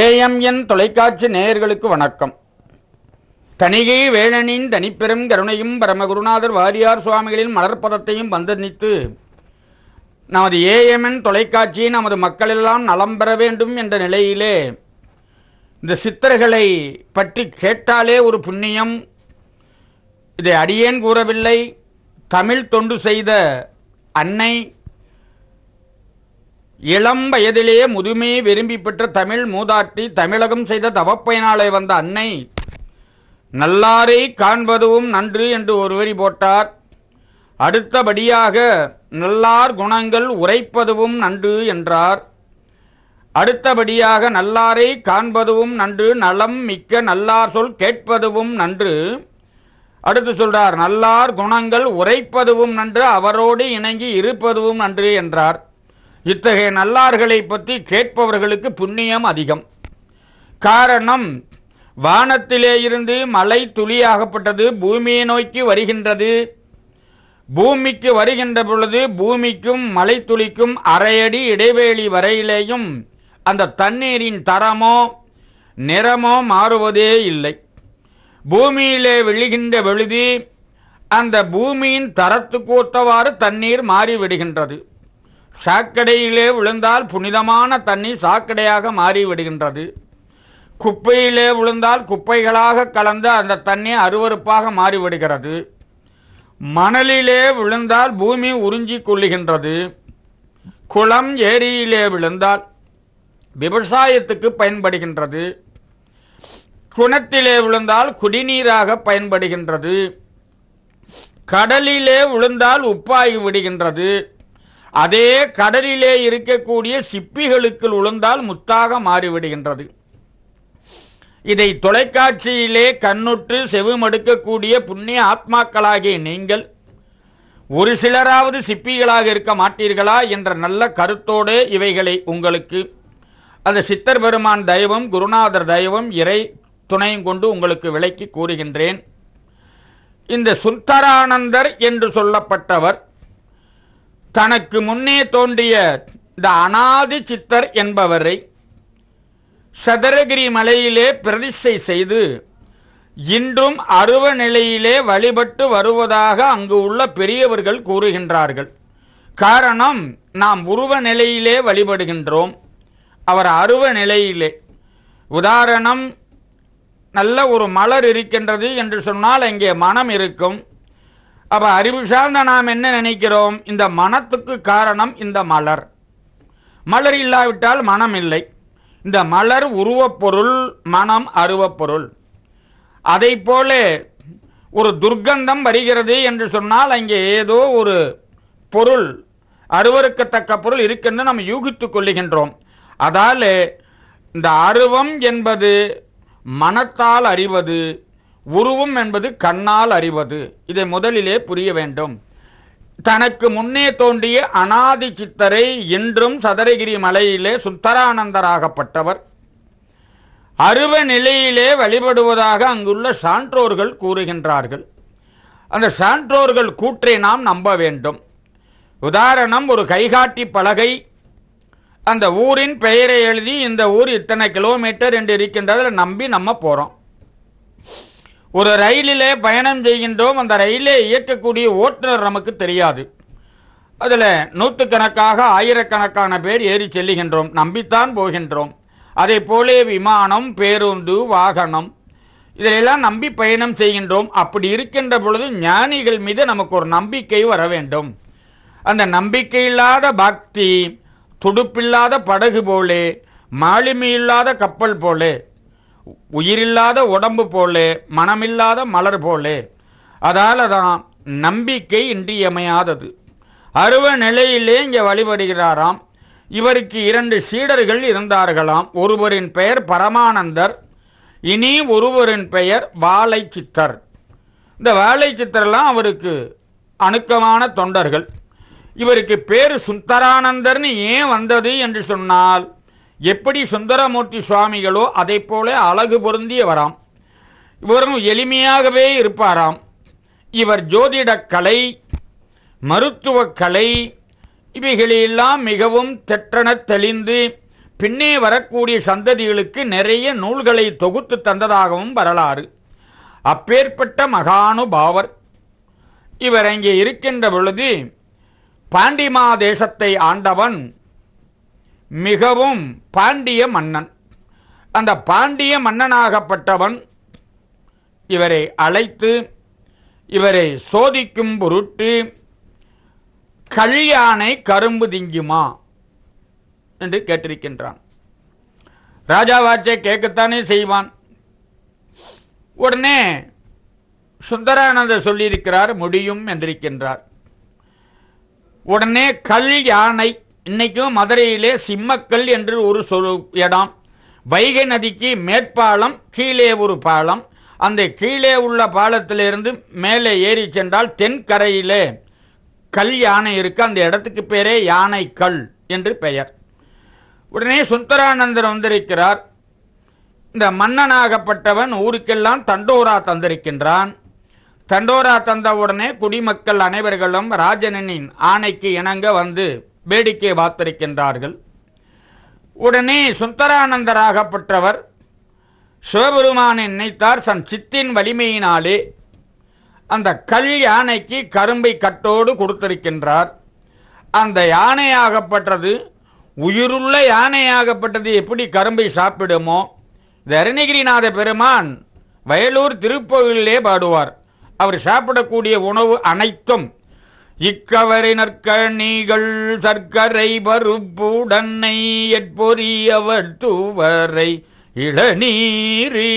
AMN தொலைக்காட்சி நேயர்களுக்கு வணக்கம் கணிகை வேணனின் தனிப்பெரும் கருணையும் பரமகுருநாதர் வாரியார் சுவாமிகளின் மலர்பதத்தையும் வந்தனித்து நமது ஏஎம்என் தொலைக்காட்சி நமது மக்களெல்லாம் நலம் பெற வேண்டும் என்ற நிலையிலே இந்த சித்தர்களை பற்றி கேட்டாலே ஒரு புண்ணியம் இதை அடியேன் கூறவில்லை தமிழ் தொண்டு செய்த அன்னை இளம் வயதிலே முதுமையை விரும்பி பெற்ற தமிழ் மூதாட்டி தமிழகம் செய்த தவப்பயனாலே வந்த அன்னை நல்லாரை காண்பதும் நன்று என்று ஒருவரி போட்டார் அடுத்தபடியாக நல்லார் குணங்கள் உரைப்பதுவும் நன்று என்றார் அடுத்தபடியாக நல்லாரை காண்பதுவும் நன்று நலம் மிக்க நல்லார் சொல் கேட்பதுவும் நன்று அடுத்து சொல்றார் நல்லார் குணங்கள் உரைப்பதுவும் நன்று அவரோடு இணங்கி இருப்பதுவும் நன்று என்றார் இத்தகைய நல்லார்களை பற்றி கேட்பவர்களுக்கு புண்ணியம் அதிகம் காரணம் வானத்திலே இருந்து மலை துளியாகப்பட்டது பூமியை நோக்கி வருகின்றது பூமிக்கு வருகின்ற பொழுது பூமிக்கும் மலை துளிக்கும் அரையடி இடைவேளி வரையிலேயும் அந்த தண்ணீரின் தரமோ நிறமோ மாறுவதே இல்லை பூமியிலே விழுகின்ற பொழுது அந்த பூமியின் தரத்துக்கு ஒத்தவாறு தண்ணீர் மாறிவிடுகின்றது சாக்கடையிலே விழுந்தால் புனிதமான தண்ணி சாக்கடையாக மாறிவிடுகின்றது குப்பையிலே விழுந்தால் குப்பைகளாக கலந்து அந்த தண்ணி அருவறுப்பாக மாறிவிடுகிறது மணலிலே விழுந்தால் பூமி உறிஞ்சி கொள்ளுகின்றது குளம் ஏரியிலே விழுந்தால் விவசாயத்துக்கு பயன்படுகின்றது குணத்திலே விழுந்தால் குடிநீராக பயன்படுகின்றது கடலிலே விழுந்தால் உப்பாகி விடுகின்றது அதே கடலிலே இருக்கக்கூடிய சிப்பிகளுக்கு உளுந்தால் முத்தாக மாறிவிடுகின்றது இதை தொலைக்காட்சியிலே கண்ணுற்று செவுமடுக்கக்கூடிய புண்ணிய ஆத்மாக்களாகிய நீங்கள் ஒரு சிலராவது சிப்பிகளாக இருக்க மாட்டீர்களா என்ற நல்ல கருத்தோடு இவைகளை உங்களுக்கு அந்த சித்தர் பெருமான் தெய்வம் குருநாதர் தெய்வம் இறை துணையும் கொண்டு உங்களுக்கு விளக்கி கூறுகின்றேன் இந்த சுந்தரானந்தர் என்று சொல்லப்பட்டவர் தனக்கு முன்னே தோன்றிய இந்த அனாதி சித்தர் என்பவரை சதுரகிரி மலையிலே பிரதிஷ்டை செய்து இன்றும் அருவ நிலையிலே வழிபட்டு வருவதாக அங்கு உள்ள பெரியவர்கள் கூறுகின்றார்கள் காரணம் நாம் உருவ நிலையிலே வழிபடுகின்றோம் அவர் அருவ நிலையிலே உதாரணம் நல்ல ஒரு மலர் இருக்கின்றது என்று சொன்னால் அங்கே மனம் இருக்கும் அப்ப அறிவு சார்ந்த நாம் என்ன நினைக்கிறோம் இந்த மனத்துக்கு காரணம் இந்த மலர் மலர் இல்லாவிட்டால் மனம் இல்லை இந்த மலர் உருவப்பொருள் மனம் அருவப்பொருள் அதை போல ஒரு துர்க்கந்தம் வருகிறது என்று சொன்னால் அங்கே ஏதோ ஒரு பொருள் அருவருக்கத்தக்க பொருள் இருக்குன்னு நம்ம யூகித்துக் கொள்ளுகின்றோம் அதால் இந்த அருவம் என்பது மனத்தால் அறிவது உருவம் என்பது கண்ணால் அறிவது இதை முதலிலே புரிய வேண்டும் தனக்கு முன்னே தோண்டிய அனாதி சித்தரை இன்றும் சதரகிரி மலையிலே சுத்தரானந்தராகப்பட்டவர் அருவ நிலையிலே வழிபடுவதாக அங்குள்ள சான்றோர்கள் கூறுகின்றார்கள் அந்த சான்றோர்கள் கூற்றை நாம் நம்ப வேண்டும் உதாரணம் ஒரு கைகாட்டி பலகை அந்த ஊரின் பெயரை எழுதி இந்த ஊர் இத்தனை கிலோமீட்டர் என்று இருக்கின்றதை நம்பி நம்ம போகிறோம் ஒரு ரயிலிலே பயணம் செய்கின்றோம் அந்த ரயிலே இயக்கக்கூடிய ஓட்டுநர் நமக்கு தெரியாது அதில் நூற்றுக்கணக்காக ஆயிரக்கணக்கான பேர் ஏறி செல்லுகின்றோம் நம்பித்தான் போகின்றோம் அதே போலே விமானம் பேருந்து வாகனம் இதிலெல்லாம் நம்பி பயணம் செய்கின்றோம் அப்படி இருக்கின்ற பொழுது ஞானிகள் மீது நமக்கு ஒரு நம்பிக்கை வர வேண்டும் அந்த நம்பிக்கையில்லாத பக்தி துடுப்பில்லாத படகு போலே மாலுமி இல்லாத கப்பல் போலே உயிரில்லாத உடம்பு போலே மனமில்லாத மலர் போலே அதால தான் நம்பிக்கை இன்றியமையாதது அருவ நிலையிலே இங்கே வழிபடுகிறாராம் இவருக்கு இரண்டு சீடர்கள் இருந்தார்களாம் ஒருவரின் பெயர் பரமானந்தர் இனி ஒருவரின் பெயர் வாழை சித்தர் இந்த வாழை சித்தர்லாம் அவருக்கு அணுக்கமான தொண்டர்கள் இவருக்கு பேர் சுந்தரானந்தர்னு ஏன் வந்தது என்று சொன்னால் எப்படி சுந்தரமூர்த்தி சுவாமிகளோ அதை போல அழகு பொருந்தியவராம் இவரும் எளிமையாகவே இருப்பாராம் இவர் ஜோதிடக்கலை மருத்துவக்கலை இவைகளெல்லாம் மிகவும் தெற்றன தெளிந்து பின்னே வரக்கூடிய சந்ததிகளுக்கு நிறைய நூல்களை தொகுத்து தந்ததாகவும் வரலாறு அப்பேற்பட்ட மகானுபாவர் இவர் அங்கே இருக்கின்ற பொழுது பாண்டிமா தேசத்தை ஆண்டவன் மிகவும் பாண்டிய மன்னன் அந்த பாண்டிய மன்னனாகப்பட்டவன் இவரை அழைத்து இவரை சோதிக்கும் பொருட்டு கல்யானை கரும்பு திங்குமா என்று கேட்டிருக்கின்றான் ராஜாவாச்சை கேட்கத்தானே செய்வான் உடனே சுந்தரானந்தர் சொல்லியிருக்கிறார் முடியும் என்றிருக்கின்றார் உடனே கல்யாணை இன்னைக்கும் மதுரையிலே சிம்மக்கல் என்று ஒரு சொல் இடம் வைகை நதிக்கு மேற்பாலம் கீழே ஒரு பாலம் அந்த கீழே உள்ள பாலத்திலிருந்து மேலே ஏறி சென்றால் தென்கரையிலே கல் யானை இருக்கு அந்த இடத்துக்கு பேரே யானை கல் என்று பெயர் உடனே சுந்தரானந்தர் வந்திருக்கிறார் இந்த மன்னனாகப்பட்டவன் ஊருக்கெல்லாம் தண்டோரா தந்திருக்கின்றான் தண்டோரா தந்தவுடனே குடிமக்கள் அனைவர்களும் ராஜனின் ஆணைக்கு இணங்க வந்து வேடிக்கை வாத்திருக்கின்றார்கள் உடனே சுந்தரானந்தராகப்பட்டவர் சிவபெருமானை நினைத்தார் தன் சித்தின் வலிமையினாலே அந்த கல் யானைக்கு கரும்பை கட்டோடு கொடுத்திருக்கின்றார் அந்த யானையாகப்பட்டது உயிருள்ள யானையாகப்பட்டது எப்படி கரும்பை சாப்பிடுமோ தருணகிரிநாத பெருமான் வயலூர் திருப்போவிலே பாடுவார் அவர் சாப்பிடக்கூடிய உணவு அனைத்தும் இக்கவரை நற்கணிகள் சர்க்கரை பருப்புடன்னை எட்பொரியவர் தூவரை இளநீரீ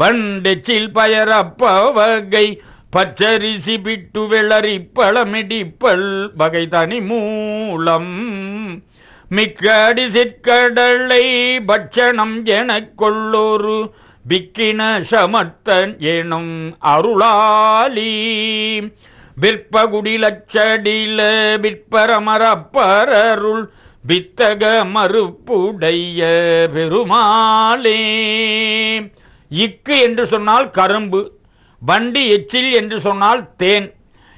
பண்டெச்சில் பயரப்பவகை பச்சரிசி பிட்டு வெளறி பழமிடிப்பல் வகை தனி மூலம் மிக்க அடி சிற்கடலை பட்சணம் எனக் கொள்ளோரு பிக்கின சமர்த்தன் எனும் அருளாலீ விற்பகுடி விற்பரமரப்பரருள் வித்தக மறுப்புடைய பெருமாளே இக்கு என்று சொன்னால் கரும்பு வண்டி எச்சில் என்று சொன்னால் தேன்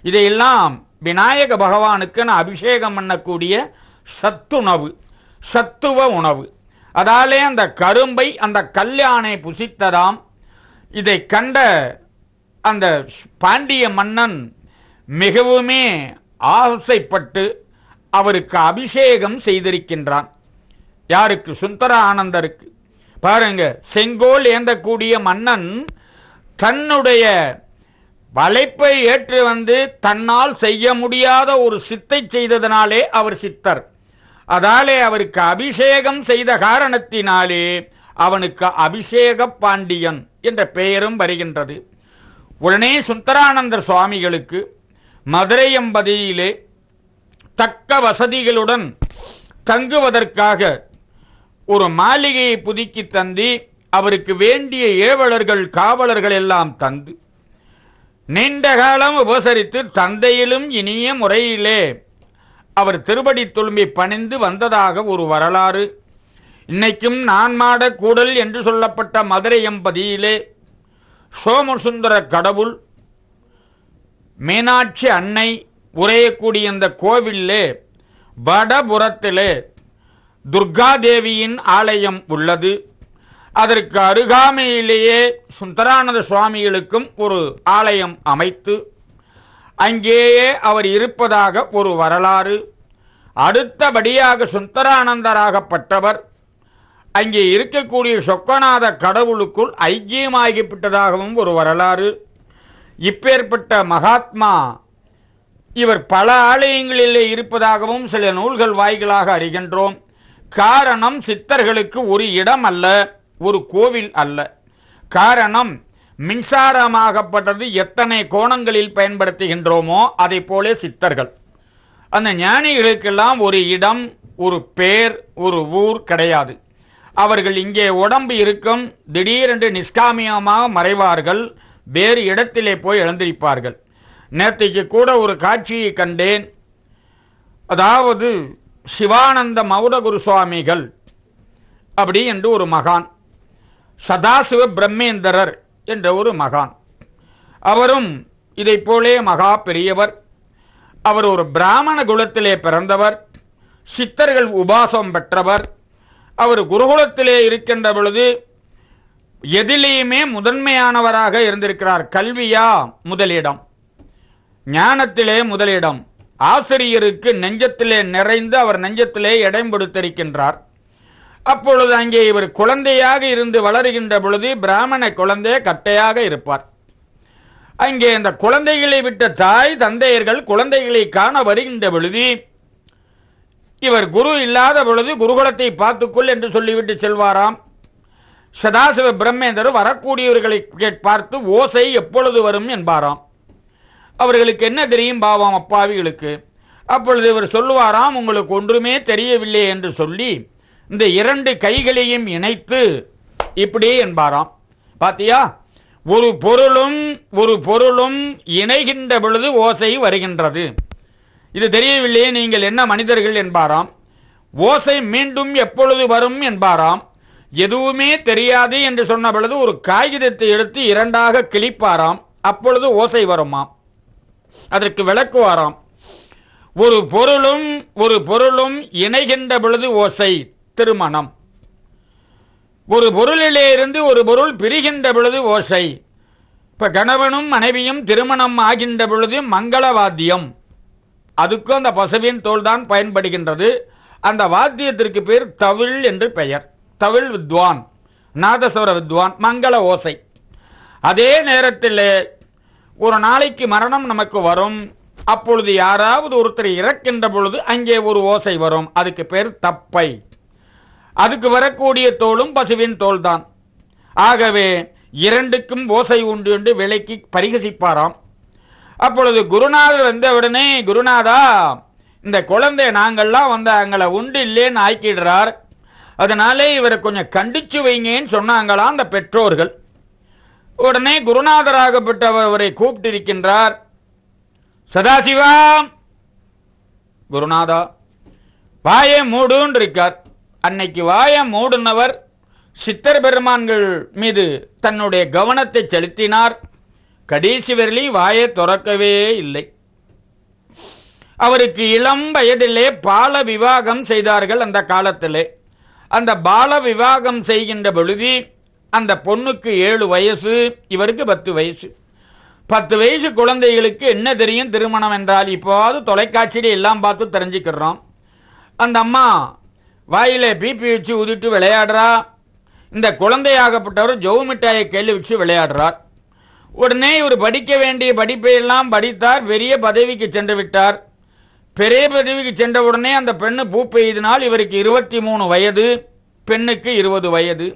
இதையெல்லாம் விநாயக பகவானுக்கு நான் அபிஷேகம் பண்ணக்கூடிய சத்துணவு சத்துவ உணவு அதாலே அந்த கரும்பை அந்த கல்யாணை புசித்ததாம் இதை கண்ட அந்த பாண்டிய மன்னன் மிகவுமே ஆசைப்பட்டு அவருக்கு அபிஷேகம் செய்திருக்கின்றான் யாருக்கு சுந்தர ஆனந்தருக்கு பாருங்க செங்கோல் ஏந்தக்கூடிய மன்னன் தன்னுடைய வளைப்பை ஏற்று வந்து தன்னால் செய்ய முடியாத ஒரு சித்தை செய்ததனாலே அவர் சித்தர் அதாலே அவருக்கு அபிஷேகம் செய்த காரணத்தினாலே அவனுக்கு அபிஷேக பாண்டியன் என்ற பெயரும் வருகின்றது உடனே சுந்தரானந்தர் சுவாமிகளுக்கு மதுரை தக்க வசதிகளுடன் தங்குவதற்காக ஒரு மாளிகையை புதுக்கி தந்தி அவருக்கு வேண்டிய ஏவலர்கள் காவலர்கள் எல்லாம் தந்து நீண்ட காலம் உபசரித்து தந்தையிலும் இனிய முறையிலே அவர் திருபடி தொழுமை பணிந்து வந்ததாக ஒரு வரலாறு இன்னைக்கும் நான் மாட கூடல் என்று சொல்லப்பட்ட மதுரை எம்பதியிலே சோமசுந்தர கடவுள் மீனாட்சி அன்னை உரையக்கூடிய இந்த கோவிலே வடபுறத்திலே துர்காதேவியின் ஆலயம் உள்ளது அதற்கு அருகாமையிலேயே சுந்தரானந்த சுவாமிகளுக்கும் ஒரு ஆலயம் அமைத்து அங்கேயே அவர் இருப்பதாக ஒரு வரலாறு அடுத்தபடியாக சுந்தரானந்தராகப்பட்டவர் அங்கே இருக்கக்கூடிய சொக்கநாத கடவுளுக்குள் ஐக்கியமாகிவிட்டதாகவும் ஒரு வரலாறு இப்பேற்பட்ட மகாத்மா இவர் பல ஆலயங்களிலே இருப்பதாகவும் சில நூல்கள் வாய்களாக அறிகின்றோம் காரணம் சித்தர்களுக்கு ஒரு இடம் அல்ல ஒரு கோவில் அல்ல காரணம் மின்சாரமாகப்பட்டது எத்தனை கோணங்களில் பயன்படுத்துகின்றோமோ அதை போலே சித்தர்கள் அந்த ஞானிகளுக்கெல்லாம் ஒரு இடம் ஒரு பேர் ஒரு ஊர் கிடையாது அவர்கள் இங்கே உடம்பு இருக்கும் திடீரென்று நிஷ்காமியமாக மறைவார்கள் வேறு இடத்திலே போய் எழுந்திருப்பார்கள் நேற்றைக்கு கூட ஒரு காட்சியை கண்டேன் அதாவது சிவானந்த மௌடகுரு சுவாமிகள் அப்படி என்று ஒரு மகான் சதாசிவ பிரம்மேந்தரர் என்ற ஒரு மகான் அவரும் இதை போலே மகா பெரியவர் அவர் ஒரு பிராமண குலத்திலே பிறந்தவர் சித்தர்கள் உபாசம் பெற்றவர் அவர் குருகுலத்திலே இருக்கின்ற பொழுது எதிலேயுமே முதன்மையானவராக இருந்திருக்கிறார் கல்வியா முதலிடம் ஞானத்திலே முதலிடம் ஆசிரியருக்கு நெஞ்சத்திலே நிறைந்து அவர் நெஞ்சத்திலே இடம் கொடுத்திருக்கின்றார் அப்பொழுது அங்கே இவர் குழந்தையாக இருந்து வளருகின்ற பொழுது பிராமண குழந்தை கட்டையாக இருப்பார் அங்கே இந்த குழந்தைகளை விட்ட தாய் தந்தையர்கள் குழந்தைகளை காண வருகின்ற பொழுது இவர் குரு இல்லாத பொழுது குருகுலத்தை பார்த்துக்கொள் என்று சொல்லிவிட்டு செல்வாராம் சதாசிவ பிரம்மேந்தர் வரக்கூடியவர்களை பார்த்து ஓசை எப்பொழுது வரும் என்பாராம் அவர்களுக்கு என்ன தெரியும் பாவாம் அப்பாவிகளுக்கு அப்பொழுது இவர் சொல்லுவாராம் உங்களுக்கு ஒன்றுமே தெரியவில்லை என்று சொல்லி இந்த இரண்டு கைகளையும் இணைத்து இப்படி என்பாராம் பாத்தியா ஒரு பொருளும் ஒரு பொருளும் இணைகின்ற பொழுது ஓசை வருகின்றது இது தெரியவில்லையே நீங்கள் என்ன மனிதர்கள் என்பாராம் ஓசை மீண்டும் எப்பொழுது வரும் என்பாராம் எதுவுமே தெரியாது என்று சொன்ன பொழுது ஒரு காகிதத்தை எடுத்து இரண்டாக கிழிப்பாராம் அப்பொழுது ஓசை வருமாம் அதற்கு விளக்குவாராம் ஒரு பொருளும் ஒரு பொருளும் இணைகின்ற பொழுது ஓசை திருமணம் ஒரு பொருளிலே இருந்து ஒரு பொருள் பிரிகின்ற பொழுது ஓசை இப்ப கணவனும் மனைவியும் திருமணம் ஆகின்ற பொழுது மங்களவாத்தியம் அதுக்கும் அந்த பசுவின் தோல்தான் பயன்படுகின்றது அந்த வாத்தியத்திற்கு பேர் தவிழ் என்று பெயர் தவிழ் வித்வான் நாதஸ்வர வித்வான் மங்கள ஓசை அதே நேரத்தில் ஒரு நாளைக்கு மரணம் நமக்கு வரும் அப்பொழுது யாராவது ஒருத்தர் இறக்கின்ற பொழுது அங்கே ஒரு ஓசை வரும் அதுக்கு பேர் தப்பை அதுக்கு வரக்கூடிய தோலும் பசுவின் தோல்தான் ஆகவே இரண்டுக்கும் ஓசை உண்டு என்று விலைக்கு பரிகசிப்பாராம் அப்பொழுது குருநாதர் வந்தவுடனே குருநாதா இந்த குழந்தை நாங்கள்லாம் வந்து அங்களை உண்டு இல்லேன்னு ஆக்கிடுறார் அதனாலே இவரை கொஞ்சம் கண்டிச்சு வைங்கன்னு சொன்னாங்களா அந்த பெற்றோர்கள் உடனே குருநாதராகப்பட்டவர் அவரை கூப்பிட்டிருக்கின்றார் சதாசிவா குருநாதா வாய மூடுன்னு இருக்கார் அன்னைக்கு வாய மூடுனவர் சித்தர் பெருமான்கள் மீது தன்னுடைய கவனத்தை செலுத்தினார் கடைசி வரலி வாயை துறக்கவே இல்லை அவருக்கு இளம் வயதிலே பால விவாகம் செய்தார்கள் அந்த காலத்திலே அந்த பால விவாகம் செய்கின்ற பொழுது அந்த பொண்ணுக்கு ஏழு வயசு இவருக்கு பத்து வயசு பத்து வயசு குழந்தைகளுக்கு என்ன தெரியும் திருமணம் என்றால் இப்போது தொலைக்காட்சியில எல்லாம் பார்த்து தெரிஞ்சுக்கிறோம் அந்த அம்மா வாயில பிபி வச்சு உதிட்டு விளையாடுறா இந்த குழந்தையாகப்பட்டவர் ஜவு மிட்டாயை கேள்வி வச்சு விளையாடுறார் உடனே இவர் படிக்க வேண்டிய படிப்பை எல்லாம் படித்தார் பெரிய பதவிக்கு சென்று விட்டார் பெரிய பதவிக்கு சென்றவுடனே அந்த பெண்ணு பெய்தினால் இவருக்கு இருபத்தி மூணு வயது பெண்ணுக்கு இருபது வயது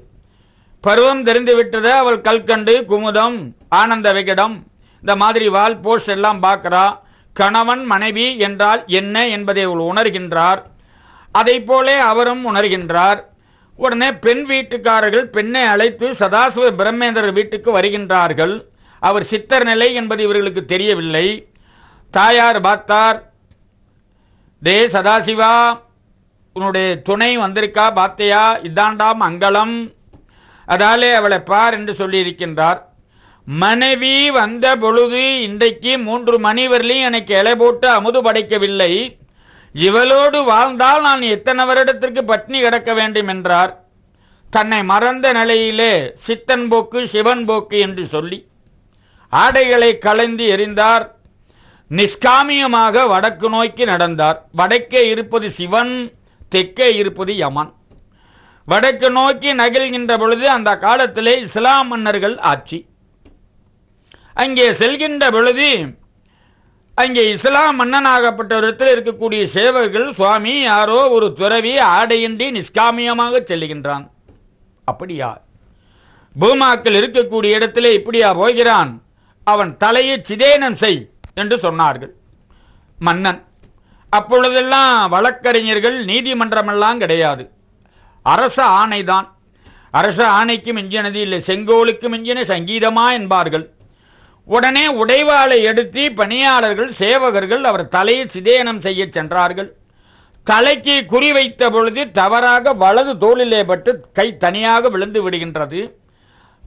பருவம் தெரிந்து விட்டத அவள் கல்கண்டு குமுதம் ஆனந்த விகடம் இந்த மாதிரி வால் போஸ்ட் எல்லாம் பார்க்கிறா கணவன் மனைவி என்றால் என்ன என்பதை அவள் உணர்கின்றார் அதை போலே அவரும் உணர்கின்றார் உடனே பெண் வீட்டுக்காரர்கள் பெண்ணை அழைத்து சதாசிவ பிரம்மேந்திரர் வீட்டுக்கு வருகின்றார்கள் அவர் சித்தர் நிலை என்பது இவர்களுக்கு தெரியவில்லை தாயார் பார்த்தார் டே சதாசிவா உன்னுடைய துணை வந்திருக்கா பாத்தையா இதாண்டா மங்களம் அதாலே அவளை பார் என்று சொல்லியிருக்கின்றார் மனைவி வந்த பொழுது இன்றைக்கு மூன்று மணி வரலையும் எனக்கு இலை போட்டு அமுது படைக்கவில்லை இவளோடு வாழ்ந்தால் நான் எத்தனை வருடத்திற்கு பட்னி கிடக்க வேண்டும் என்றார் தன்னை மறந்த நிலையிலே சித்தன் போக்கு சிவன் போக்கு என்று சொல்லி ஆடைகளை களைந்து எறிந்தார் நிஷ்காமியமாக வடக்கு நோக்கி நடந்தார் வடக்கே இருப்பது சிவன் தெற்கே இருப்பது யமன் வடக்கு நோக்கி நகழ்கின்ற பொழுது அந்த காலத்திலே இஸ்லாம் மன்னர்கள் ஆட்சி அங்கே செல்கின்ற பொழுது அங்கே இஸ்லாம் மன்னனாகப்பட்ட விதத்தில் இருக்கக்கூடிய சேவர்கள் சுவாமி யாரோ ஒரு துறவி ஆடையின்றி நிஷ்காமியமாக செல்லுகின்றான் அப்படியா பூமாக்கள் இருக்கக்கூடிய இடத்திலே இப்படியா போகிறான் அவன் தலையை சிதேனம் செய் என்று சொன்னார்கள் மன்னன் அப்பொழுதெல்லாம் வழக்கறிஞர்கள் நீதிமன்றமெல்லாம் கிடையாது அரச ஆணைதான் அரச ஆணைக்கு மிஞ்சினது இல்லை செங்கோலுக்கு மிஞ்சின சங்கீதமா என்பார்கள் உடனே உடைவாளை எடுத்து பணியாளர்கள் சேவகர்கள் அவர் தலையில் சிதேனம் செய்ய சென்றார்கள் தலைக்கு குறிவைத்த பொழுது தவறாக வலது தோளிலே பட்டு கை தனியாக விழுந்து விடுகின்றது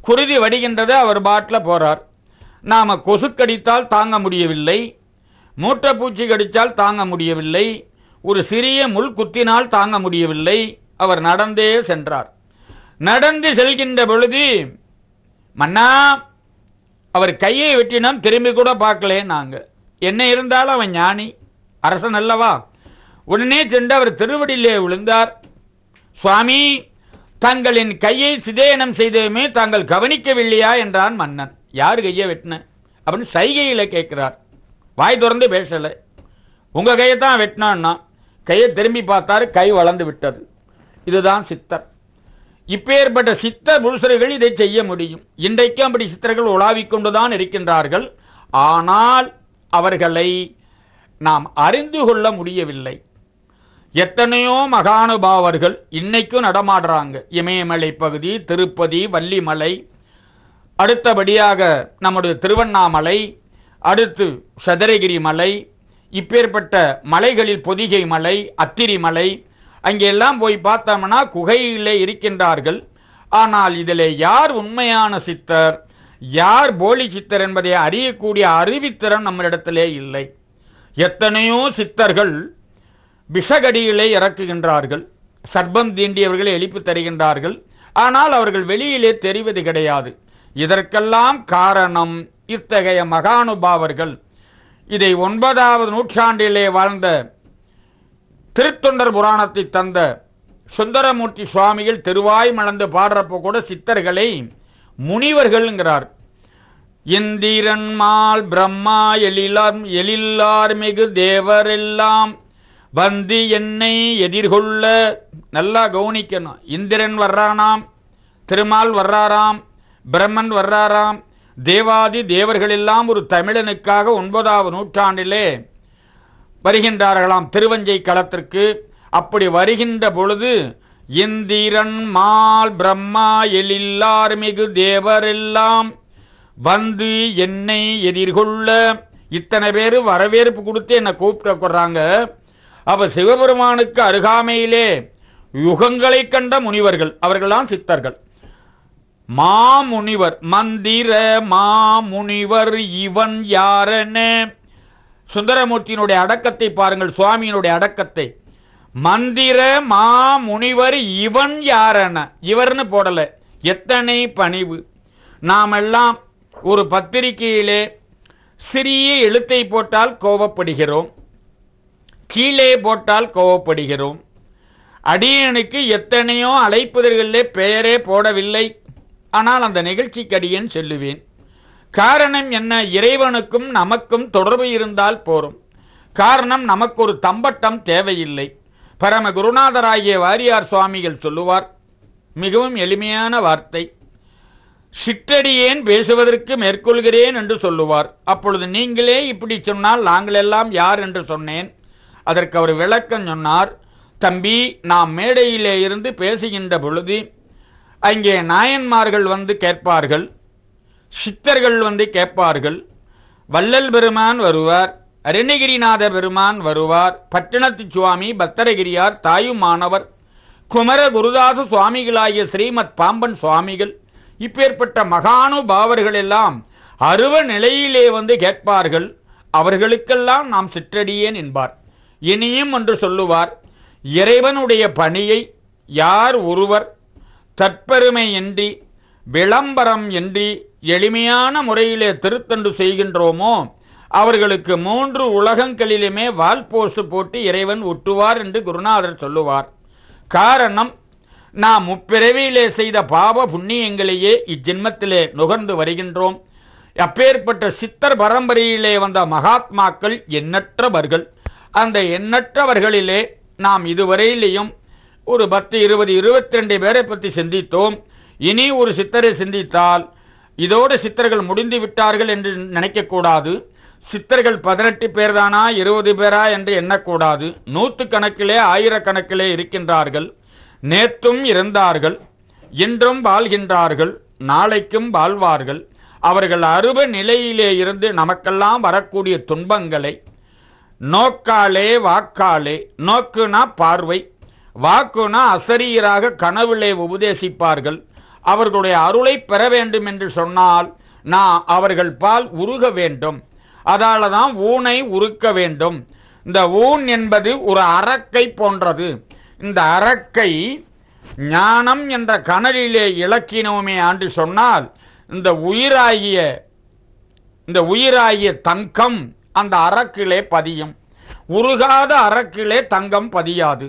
குருதி வடிகின்றது அவர் பாட்டில் போறார் நாம் கொசு கடித்தால் தாங்க முடியவில்லை மூட்டை பூச்சி கடித்தால் தாங்க முடியவில்லை ஒரு சிறிய முள் குத்தினால் தாங்க முடியவில்லை அவர் நடந்தே சென்றார் நடந்து செல்கின்ற பொழுது மன்னா அவர் கையை வெட்டினோம் திரும்பி கூட பார்க்கலே நாங்கள் என்ன இருந்தாலும் அவன் ஞானி அரசன் அல்லவா உடனே சென்று அவர் திருவடியிலே விழுந்தார் சுவாமி தங்களின் கையை சிதேனம் செய்ததுமே தாங்கள் கவனிக்கவில்லையா என்றான் மன்னன் யார் கையை வெட்டின அப்படின்னு சைகையில் கேட்குறார் வாய் திறந்து பேசலை உங்கள் கையை தான் வெட்டினான்னா கையை திரும்பி பார்த்தாரு கை வளர்ந்து விட்டது இதுதான் சித்தர் ஏற்பட்ட சித்த புருஷர்கள் இதை செய்ய முடியும் இன்றைக்கும் அப்படி சித்தர்கள் உலாவிக் கொண்டுதான் இருக்கின்றார்கள் ஆனால் அவர்களை நாம் அறிந்து கொள்ள முடியவில்லை எத்தனையோ மகானுபாவர்கள் இன்னைக்கும் நடமாடுறாங்க இமயமலை பகுதி திருப்பதி வள்ளிமலை அடுத்தபடியாக நம்முடைய திருவண்ணாமலை அடுத்து சதுரகிரி மலை இப்பேற்பட்ட மலைகளில் பொதிகை மலை அத்திரி மலை அங்கெல்லாம் போய் பார்த்தோம்னா குகையிலே இருக்கின்றார்கள் ஆனால் இதில் யார் உண்மையான சித்தர் யார் போலி சித்தர் என்பதை அறியக்கூடிய அறிவித்திறன் நம்மளிடத்திலே இல்லை எத்தனையோ சித்தர்கள் விஷகடியிலே இறக்குகின்றார்கள் சர்பம் தீண்டியவர்களை எழுப்பி தருகின்றார்கள் ஆனால் அவர்கள் வெளியிலே தெரிவது கிடையாது இதற்கெல்லாம் காரணம் இத்தகைய மகானுபாவர்கள் இதை ஒன்பதாவது நூற்றாண்டிலே வாழ்ந்த திருத்தொண்டர் புராணத்தை தந்த சுந்தரமூர்த்தி சுவாமிகள் திருவாய் மலர்ந்து பாடுறப்போ கூட சித்தர்களை முனிவர்கள்ங்கிறார் இந்திரன்மால் பிரம்மா எழிலார் எழில்லார் மிகு தேவரெல்லாம் வந்து என்னை எதிர்கொள்ள நல்லா கவனிக்கணும் இந்திரன் வர்றானாம் திருமால் வர்றாராம் பிரம்மன் வர்றாராம் தேவாதி தேவர்களெல்லாம் ஒரு தமிழனுக்காக ஒன்பதாவது நூற்றாண்டிலே வருகின்றார்களாம் திருவஞ்சை களத்திற்கு அப்படி வருகின்ற பொழுது இந்திரன் மால் பிரம்மா எழில்லார் மிகு தேவரெல்லாம் வந்து என்னை எதிர்கொள்ள இத்தனை பேர் வரவேற்பு கொடுத்து என்னை கூப்பிட்டு கொடுறாங்க அப்ப சிவபெருமானுக்கு அருகாமையிலே யுகங்களை கண்ட முனிவர்கள் அவர்களாம் சித்தர்கள் மாமுனிவர் மந்திர மாமுனிவர் இவன் யாரன சுந்தரமூர்த்தியினுடைய அடக்கத்தை பாருங்கள் சுவாமியினுடைய அடக்கத்தை மந்திர மாமுனிவர் இவன் யாரன இவர்னு போடல எத்தனை பணிவு நாமெல்லாம் ஒரு பத்திரிகையிலே சிறிய எழுத்தை போட்டால் கோபப்படுகிறோம் கீழே போட்டால் கோபப்படுகிறோம் அடியனுக்கு எத்தனையோ அழைப்புதல்களிலே பெயரே போடவில்லை ஆனால் அந்த நிகழ்ச்சிக்கடியேன் சொல்லுவேன் காரணம் என்ன இறைவனுக்கும் நமக்கும் தொடர்பு இருந்தால் போரும் காரணம் நமக்கு ஒரு தம்பட்டம் தேவையில்லை பரம குருநாதராகிய வாரியார் சுவாமிகள் சொல்லுவார் மிகவும் எளிமையான வார்த்தை சிற்றடியேன் பேசுவதற்கு மேற்கொள்கிறேன் என்று சொல்லுவார் அப்பொழுது நீங்களே இப்படி சொன்னால் நாங்களெல்லாம் யார் என்று சொன்னேன் அதற்கு அவர் விளக்கம் சொன்னார் தம்பி நாம் மேடையிலே இருந்து பேசுகின்ற பொழுது அங்கே நாயன்மார்கள் வந்து கேட்பார்கள் சித்தர்கள் வந்து கேட்பார்கள் வள்ளல் பெருமான் வருவார் அருணகிரிநாத பெருமான் வருவார் பட்டணத்து சுவாமி பத்தரகிரியார் தாயுமானவர் குமர குருதாச சுவாமிகளாகிய ஸ்ரீமத் பாம்பன் சுவாமிகள் இப்பேற்பட்ட மகானுபாவர்கள் எல்லாம் அருவ நிலையிலே வந்து கேட்பார்கள் அவர்களுக்கெல்லாம் நாம் சிற்றடியேன் என்பார் இனியும் என்று சொல்லுவார் இறைவனுடைய பணியை யார் ஒருவர் தற்பெருமை என்றி விளம்பரம் இன்றி எளிமையான முறையிலே திருத்தண்டு செய்கின்றோமோ அவர்களுக்கு மூன்று உலகங்களிலுமே வால் போஸ்ட் போட்டு இறைவன் ஒட்டுவார் என்று குருநாதர் சொல்லுவார் காரணம் நாம் முப்பிறவியிலே செய்த பாவ புண்ணியங்களையே இஜென்மத்திலே நுகர்ந்து வருகின்றோம் அப்பேற்பட்ட சித்தர் பரம்பரையிலே வந்த மகாத்மாக்கள் எண்ணற்றவர்கள் அந்த எண்ணற்றவர்களிலே நாம் இதுவரையிலேயும் ஒரு பத்து இருபது இருபத்தி ரெண்டு பேரை பற்றி சிந்தித்தோம் இனி ஒரு சித்தரை சிந்தித்தால் இதோடு சித்தர்கள் முடிந்து விட்டார்கள் என்று நினைக்கக்கூடாது சித்தர்கள் பதினெட்டு பேர்தானா இருபது பேரா என்று எண்ணக்கூடாது நூற்று கணக்கிலே ஆயிரக்கணக்கிலே இருக்கின்றார்கள் நேற்றும் இருந்தார்கள் இன்றும் வாழ்கின்றார்கள் நாளைக்கும் வாழ்வார்கள் அவர்கள் அருவ நிலையிலே இருந்து நமக்கெல்லாம் வரக்கூடிய துன்பங்களை நோக்காலே வாக்காலே நோக்குனா பார்வை வாக்குனா அசரீராக கனவிலே உபதேசிப்பார்கள் அவர்களுடைய அருளை பெற வேண்டும் என்று சொன்னால் நான் அவர்கள் பால் உருக வேண்டும் அதால தான் ஊனை உருக்க வேண்டும் இந்த ஊன் என்பது ஒரு அரக்கை போன்றது இந்த அறக்கை ஞானம் என்ற கனலிலே இலக்கினோமே ஆண்டு சொன்னால் இந்த உயிராகிய இந்த உயிராகிய தங்கம் அந்த அறக்கிலே பதியும் உருகாத அறக்கிலே தங்கம் பதியாது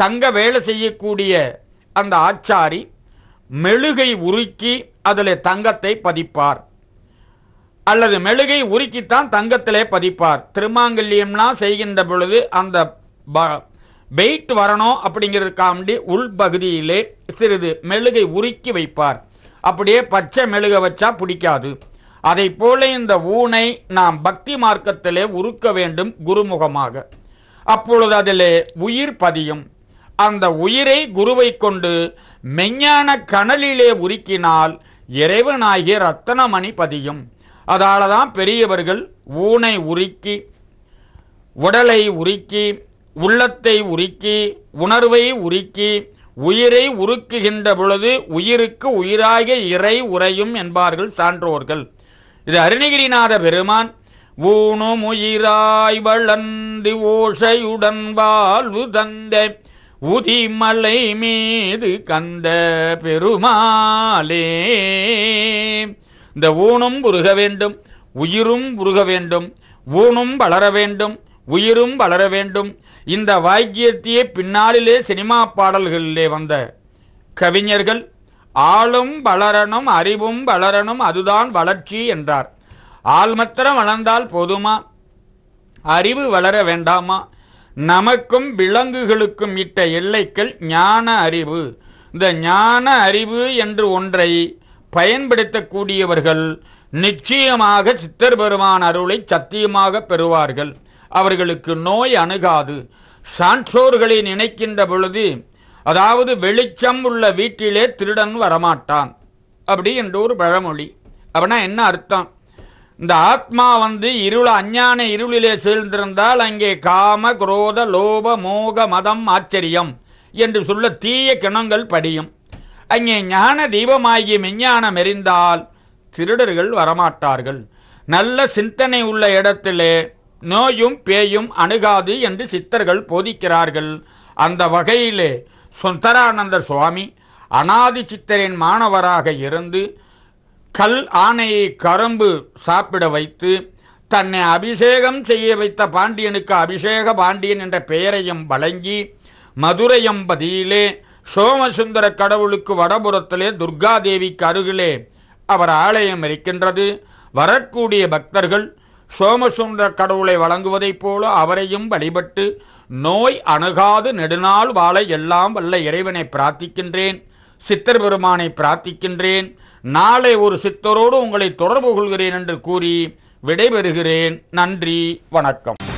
தங்க வேலை செய்யக்கூடிய அந்த ஆச்சாரி மெழுகை உருக்கி அதில் தங்கத்தை பதிப்பார் அல்லது மெழுகை உருக்கித்தான் தங்கத்திலே பதிப்பார் திருமாங்கல்யம்லாம் செய்கின்ற பொழுது அந்த வெயிட் வரணும் அப்படிங்கிறதுக்காண்டி உள்பகுதியிலே சிறிது மெழுகை உருக்கி வைப்பார் அப்படியே பச்சை மெழுக வச்சா பிடிக்காது அதை போல இந்த ஊனை நாம் பக்தி மார்க்கத்திலே உருக்க வேண்டும் குருமுகமாக அப்பொழுது அதிலே உயிர் பதியும் அந்த உயிரை குருவை கொண்டு மெஞ்ஞான கனலிலே உருக்கினால் இறைவனாகிய ரத்தனமணி பதியும் அதால தான் பெரியவர்கள் ஊனை உருக்கி உடலை உருக்கி உள்ளத்தை உருக்கி உணர்வை உருக்கி உயிரை உருக்குகின்ற பொழுது உயிருக்கு உயிராக இறை உறையும் என்பார்கள் சான்றோர்கள் இது அருணகிரிநாத பெருமான் ஊனும் உயிராய் வளர்ந்து ஓஷையுடன் வாழ்வு தந்தை உதிமலை மீது கந்த பெருமாளே இந்த ஊனும் உருக வேண்டும் உயிரும் உருக வேண்டும் ஊனும் வளர வேண்டும் உயிரும் வளர வேண்டும் இந்த வாக்கியத்தையே பின்னாளிலே சினிமா பாடல்களிலே வந்த கவிஞர்கள் ஆளும் வளரணும் அறிவும் வளரணும் அதுதான் வளர்ச்சி என்றார் ஆள் வளர்ந்தால் போதுமா அறிவு வளர வேண்டாமா நமக்கும் விலங்குகளுக்கும் இட்ட எல்லைக்கள் ஞான அறிவு இந்த ஞான அறிவு என்று ஒன்றை பயன்படுத்தக்கூடியவர்கள் நிச்சயமாக சித்தர் பெருமான் அருளை சத்தியமாக பெறுவார்கள் அவர்களுக்கு நோய் அணுகாது சான்றோர்களை நினைக்கின்ற பொழுது அதாவது வெளிச்சம் உள்ள வீட்டிலே திருடன் வரமாட்டான் அப்படி என்று ஒரு பழமொழி அப்படின்னா என்ன அர்த்தம் இந்த ஆத்மா வந்து இருள அஞ்ஞான இருளிலே சேர்ந்திருந்தால் அங்கே காம குரோத லோப மோக மதம் ஆச்சரியம் என்று சொல்ல தீய கிணங்கள் படியும் அங்கே ஞான தீபமாகிய மெஞ்ஞானம் எரிந்தால் திருடர்கள் வரமாட்டார்கள் நல்ல சிந்தனை உள்ள இடத்திலே நோயும் பேயும் அணுகாது என்று சித்தர்கள் போதிக்கிறார்கள் அந்த வகையிலே சுந்தரானந்த சுவாமி அனாதி சித்தரின் மாணவராக இருந்து கல் ஆனையை கரும்பு சாப்பிட வைத்து தன்னை அபிஷேகம் செய்ய வைத்த பாண்டியனுக்கு அபிஷேக பாண்டியன் என்ற பெயரையும் வழங்கி மதுரையம்பதியிலே சோமசுந்தர கடவுளுக்கு வடபுறத்திலே துர்காதேவிக்கு அருகிலே அவர் ஆலயம் இருக்கின்றது வரக்கூடிய பக்தர்கள் சோமசுந்தர கடவுளை வழங்குவதைப் போல அவரையும் வழிபட்டு நோய் அணுகாது நெடுநாள் வாழ எல்லாம் வல்ல இறைவனை பிரார்த்திக்கின்றேன் சித்தர் பெருமானை பிரார்த்திக்கின்றேன் நாளை ஒரு சித்தரோடு உங்களை தொடர்பு கொள்கிறேன் என்று கூறி விடைபெறுகிறேன் நன்றி வணக்கம்